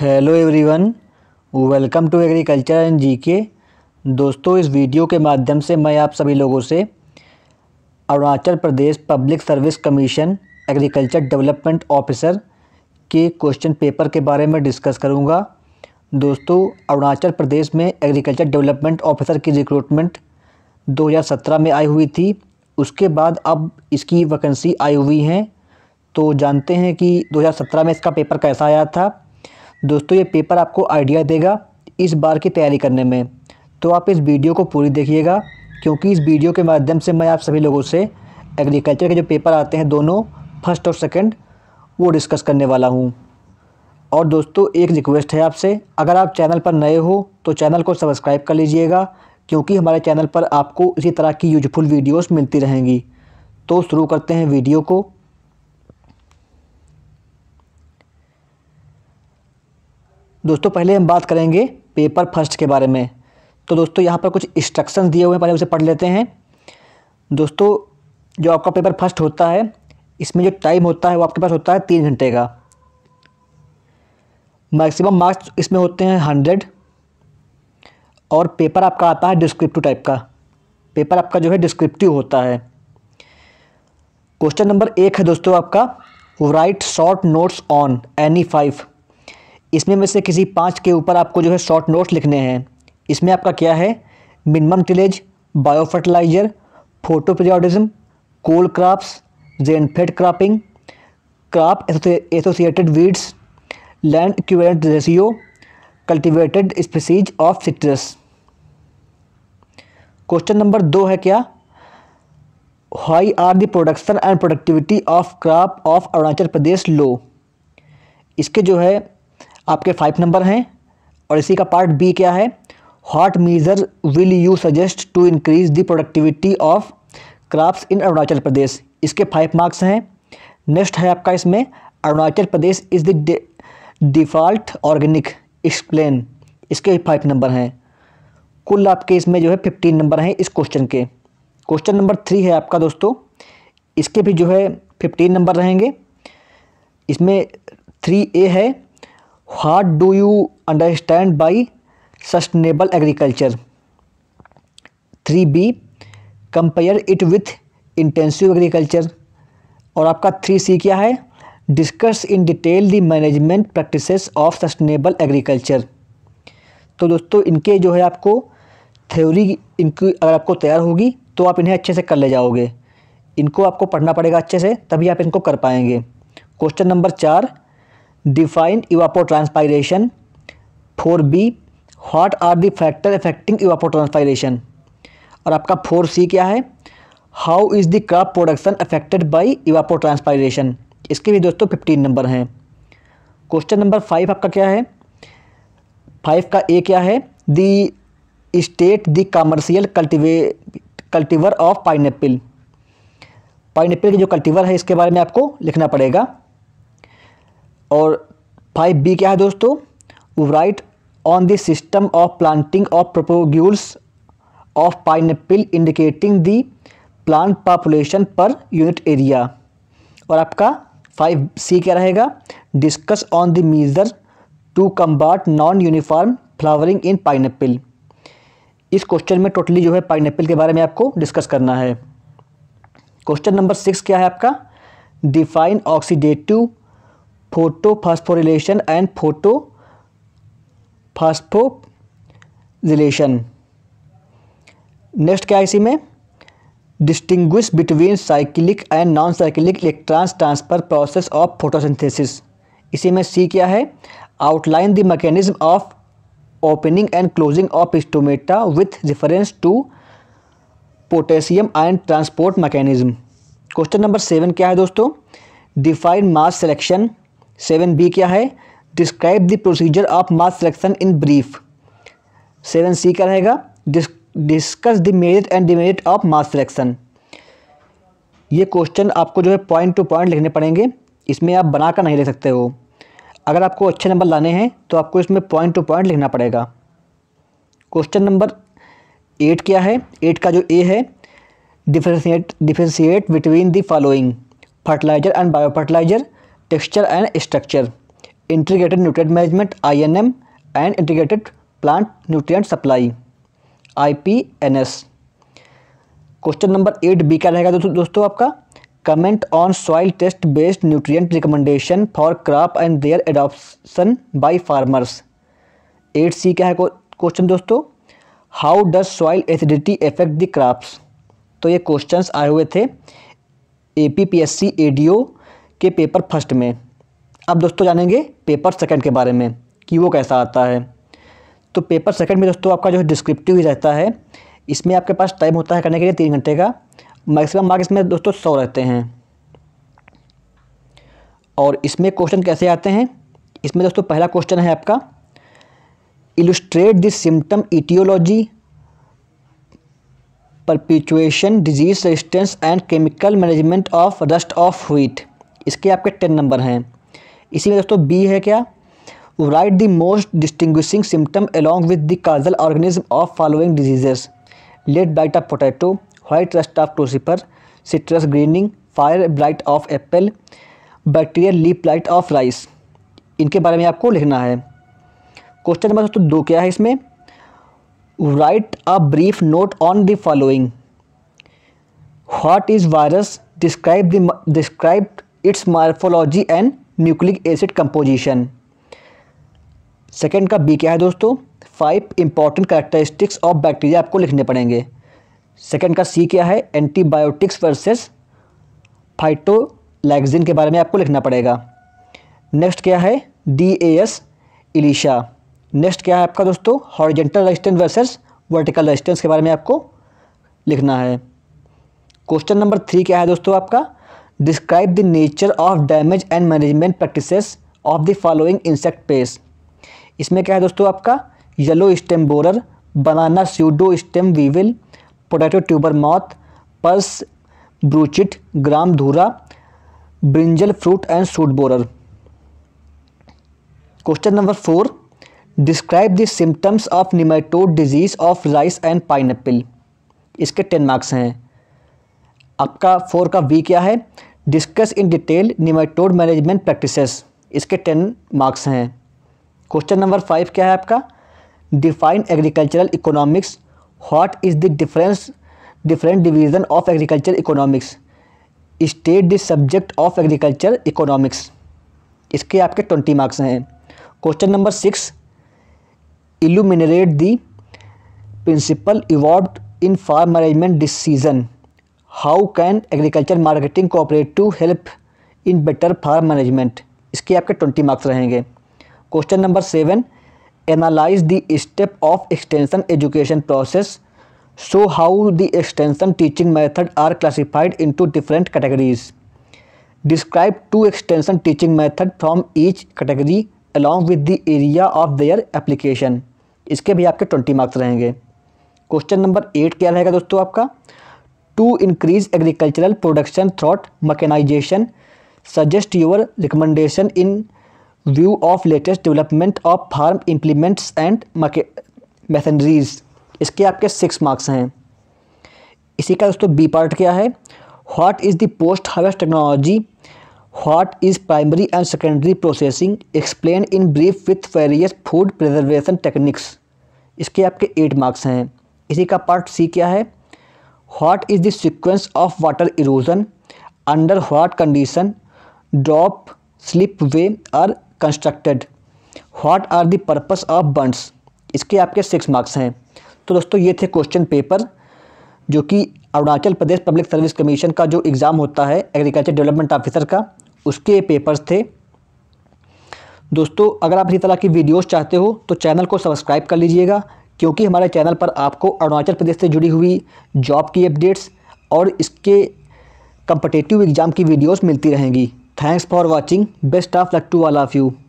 hello everyone welcome to agriculture and GK दोस्तों इस video के माध्यम से मैं आप सभी लोगों से Arunachal Pradesh public service commission agriculture development officer के क्वेश्चन पेपर के बारे में डिस्कस करूंगा दोस्तों अरुणाचल प्रदेश में एग्रीकल्चर डेवलपमेंट ऑफिसर की रिक्रूटमेंट 2017 में आई हुई थी उसके बाद अब इसकी वैकेंसी आई हुई हैं तो जानते हैं कि 2017 में इसका पेपर कैसा आया था दोस्तों ये पेपर आपको आइडिया देगा इस बार की तैयारी करने में तो आप इस वीडियो को पूरी देखिएगा क्योंकि इस वीडियो के माध्यम से मैं आप सभी लोगों से एग्रीकल्चर के जो पेपर आते हैं दोनों फर्स्ट और सेकंड वो डिस्कस करने वाला हूँ और दोस्तों एक रिक्वेस्ट है आपसे अगर आप चैनल पर नए हो तो चैनल को सब्सक्राइब कर लीजिएगा क्योंकि हमारे चैनल पर आपको इसी तरह की यूजफुल वीडियोस मिलती रहेंगी तो शुरू करते हैं वीडियो को दोस्तों पहले हम बात करेंगे पेपर फर्स्ट के बारे में तो दोस्तों यहाँ पर कुछ इंस्ट्रक्शन दिए हुए हैं पहले उसे पढ़ लेते हैं दोस्तों जो आपका पेपर फर्स्ट होता है इसमें जो टाइम होता है वो आपके पास होता है तीन घंटे का मैक्सिमम मार्क्स इसमें होते हैं हंड्रेड और पेपर आपका आता है डिस्क्रिप्टिव टाइप का पेपर आपका जो है डिस्क्रिप्टिव होता है क्वेश्चन नंबर एक है दोस्तों आपका write short notes on any five इसमें में से किसी पाँच के ऊपर आपको जो है शॉर्ट नोट्स लिखने हैं इसमें आपका क्या है minimum tillage bio fertilizer photoperiodism cole crops जेनफेड cropping crop associated weeds land equivalent ratio cultivated species of citrus question number दो है क्या why are the production and productivity of crop of Arunachal Pradesh low इसके जो है आपके five number हैं और इसी का पार्ट बी क्या है what measure will you suggest to increase the productivity of crops in Arunachal Pradesh इसके फाइव मार्क्स हैं नेक्स्ट है आपका इसमें Arunachal Pradesh is the default organic explain इसके फाइव नंबर हैं कुल आपके इसमें जो है फिफ्टीन नंबर हैं इस क्वेश्चन के क्वेश्चन नंबर थ्री है आपका दोस्तों इसके भी जो है फिफ्टीन नंबर रहेंगे इसमें थ्री ए है what do you understand by sustainable agriculture three B compare it with intensive agriculture और आपका थ्री सी क्या है discuss in detail the management practices of sustainable agriculture तो दोस्तों इनके जो है आपको थ्योरी इनकी अगर आपको तैयार होगी तो आप इन्हें अच्छे से कर ले जाओगे इनको आपको पढ़ना पड़ेगा अच्छे से तभी आप इनको कर पाएंगे क्वेश्चन नंबर चार define evapotranspiration 4b what are the factor affecting evapotranspiration और आपका फोर सी क्या है how is the crop production affected by evapotranspiration इसके भी दोस्तों फिफ्टीन नंबर हैं क्वेश्चन नंबर फाइव आपका क्या है फाइव का ए क्या है the state the commercial cultivar cultivar of pineapple pineapple की जो कल्टिवर है इसके बारे में आपको लिखना पड़ेगा और फाइव बी क्या है दोस्तों right on the system of planting of propagules of pineapple indicating the plant population per unit area और आपका फाइव सी क्या रहेगा discuss on the measure to combat non uniform flowering in pineapple इस question में totally जो है pineapple के बारे में आपको डिस्कस करना है क्वेश्चन नंबर सिक्स क्या है आपका define oxidative photo and photophosphorylation next क्या है इसी में distinguish between cyclic and non cyclic electrons transfer process of photosynthesis इसी में सी क्या है outline the mechanism of opening and closing of stomata with reference to potassium ion transport mechanism question number seven क्या है दोस्तों define mass selection seven B क्या है describe the procedure of mass selection in brief seven सी क्या रहेगा discuss the merit and demerit of mass selection ये question आपको जो है पॉइंट टू पॉइंट लिखने पड़ेंगे इसमें आप बना कर नहीं ले सकते हो अगर आपको अच्छे नंबर लाने हैं तो आपको इसमें पॉइंट टू पॉइंट लिखना पड़ेगा क्वेश्चन नंबर एट क्या है एट का जो ए है differentiate differentiate between the following fertilizer and bio fertilizer texture and structure integrated nutrient management INM and integrated plant nutrient supply IPNS question number eight B क्या रहेगा दोस्तों दोस्तों आपका comment on soil test based nutrient recommendation for crop and their adoption by farmers eight C क्या है question दोस्तों how does soil acidity affect the crops तो ये क्वेश्चंस आए हुए थे A P P S C A D O के paper first में अब दोस्तों जानेंगे पेपर सेकंड के बारे में कि वो कैसा आता है तो पेपर सेकंड में दोस्तों आपका जो डिस्क्रिप्टिव ही रहता है इसमें आपके पास टाइम होता है करने के लिए तीन घंटे का मैक्सिमम मार्क्स इसमें दोस्तों सौ रहते हैं और इसमें क्वेश्चन कैसे आते हैं इसमें दोस्तों पहला क्वेश्चन है आपका illustrate this symptom etiology perpetuation disease resistance and chemical management of rust of wheat इसके आपके टेन नंबर हैं इसी में दोस्तों बी है क्या write the most distinguishing symptom along with the causal organism of following diseases late blight of potato white rust of crucifer citrus greening fire blight of apple bacterial leaf blight of rice इनके बारे में आपको लिखना है question number दोस्तों दो क्या है इसमें write a brief note on the following what is virus describe the described its morphology and nucleic acid composition second का बी क्या है दोस्तों five important characteristics of bacteria आपको लिखने पड़ेंगे सेकेंड का सी क्या है एंटीबायोटिक्स वर्सेस फाइटोलैगजिन के बारे में आपको लिखना पड़ेगा नेक्स्ट क्या है D A S ELISA next क्या है आपका दोस्तों horizontal resistance versus vertical resistance के बारे में आपको लिखना है क्वेश्चन नंबर थ्री क्या है दोस्तों आपका describe the nature of damage and management practice of the following insect pest इसमें क्या है दोस्तों आपका yellow stem borer banana pseudo stem weevil potato tuber moth pulse bruchid gram धूरा brinjal fruit and shoot borer question number four describe the symptoms of nematode disease of rice and pineapple इसके ten marks हैं आपका four का B क्या है discuss in detail nematode management practices इसके ten marks हैं question number five क्या है आपका define agricultural economics what is the difference different division of agriculture economics state the subject of agriculture economics इसके आपके ट्वेंटी मार्क्स हैं question number six illuminate the principle involve in farm management decision how can agriculture marketing cooperative help in better farm management इसके आपके twenty marks रहेंगे question number seven analyse the step of extension education process so how the extension teaching method are classified into different categories describe two extension teaching method from each category along with the area of their application इसके भी आपके twenty marks रहेंगे question number eight क्या रहेगा दोस्तों आपका increase agricultural production through mechanization suggest suggest recommendation in view of latest development of farm farm and मके machineries इसके आपके सिक्स मार्क्स हैं इसी का दोस्तों बी पार्ट क्या है what is the post harvest technology what is primary and secondary processing explain in brief with various food preservation techniques इसके आपके एट मार्क्स हैं इसी का पार्ट सी क्या है what is the sequence of water erosion under what condition drop स्लिप वे are constructed what are the purpose of bunds इसके आपके सिक्स मार्क्स हैं तो दोस्तों ये थे क्वेश्चन पेपर जो कि Arunachal Pradesh public service commission का जो एग्ज़ाम होता है एग्रीकल्चर डेवलपमेंट ऑफिसर का उसके पेपर्स थे दोस्तों अगर आप इसी तरह की वीडियोस चाहते हो तो चैनल को सब्सक्राइब कर लीजिएगा क्योंकि हमारे चैनल पर आपको अरुणाचल प्रदेश से जुड़ी हुई जॉब की अपडेट्स और इसके कंपटेटिव एग्ज़ाम की वीडियोस मिलती रहेंगी thanks for watching best of luck to all of you